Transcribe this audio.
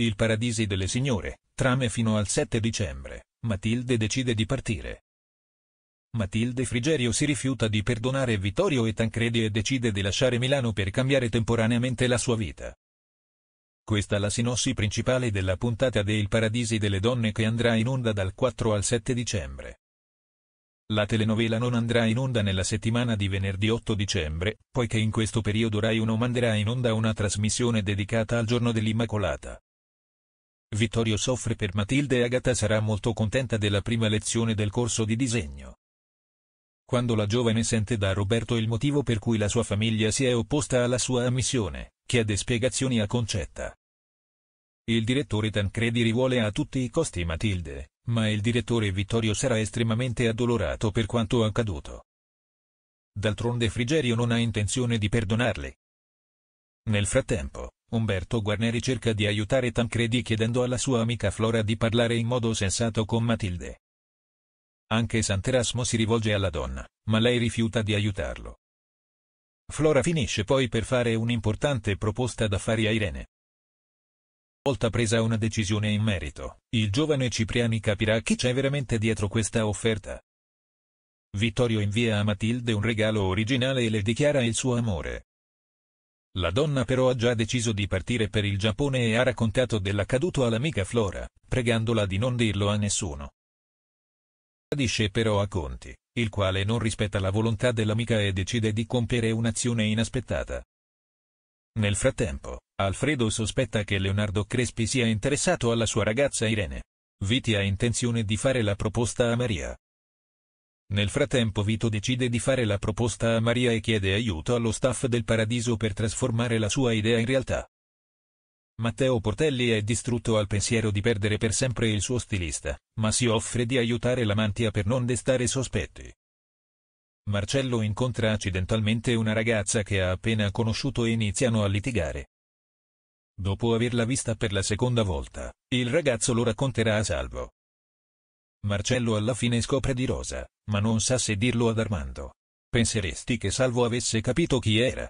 Il paradiso delle Signore, trame fino al 7 dicembre, Matilde decide di partire. Matilde Frigerio si rifiuta di perdonare Vittorio e Tancredi e decide di lasciare Milano per cambiare temporaneamente la sua vita. Questa è la sinossi principale della puntata del Paradisi delle Donne che andrà in onda dal 4 al 7 dicembre. La telenovela non andrà in onda nella settimana di venerdì 8 dicembre, poiché in questo periodo Rai 1 manderà in onda una trasmissione dedicata al giorno dell'Immacolata. Vittorio soffre per Matilde e Agatha sarà molto contenta della prima lezione del corso di disegno. Quando la giovane sente da Roberto il motivo per cui la sua famiglia si è opposta alla sua ammissione, chiede spiegazioni a Concetta. Il direttore Tancredi rivuole a tutti i costi Matilde, ma il direttore Vittorio sarà estremamente addolorato per quanto accaduto. D'altronde Frigerio non ha intenzione di perdonarle. Nel frattempo, Umberto Guarneri cerca di aiutare Tancredi chiedendo alla sua amica Flora di parlare in modo sensato con Matilde. Anche Sant'Erasmo si rivolge alla donna, ma lei rifiuta di aiutarlo. Flora finisce poi per fare un'importante proposta d'affari a Irene. Volta presa una decisione in merito, il giovane Cipriani capirà chi c'è veramente dietro questa offerta. Vittorio invia a Matilde un regalo originale e le dichiara il suo amore. La donna però ha già deciso di partire per il Giappone e ha raccontato dell'accaduto all'amica Flora, pregandola di non dirlo a nessuno. Tradisce però a Conti, il quale non rispetta la volontà dell'amica e decide di compiere un'azione inaspettata. Nel frattempo, Alfredo sospetta che Leonardo Crespi sia interessato alla sua ragazza Irene. Viti ha intenzione di fare la proposta a Maria, nel frattempo Vito decide di fare la proposta a Maria e chiede aiuto allo staff del paradiso per trasformare la sua idea in realtà. Matteo Portelli è distrutto al pensiero di perdere per sempre il suo stilista, ma si offre di aiutare la mantia per non destare sospetti. Marcello incontra accidentalmente una ragazza che ha appena conosciuto e iniziano a litigare. Dopo averla vista per la seconda volta, il ragazzo lo racconterà a salvo. Marcello alla fine scopre di Rosa, ma non sa se dirlo ad Armando. Penseresti che Salvo avesse capito chi era,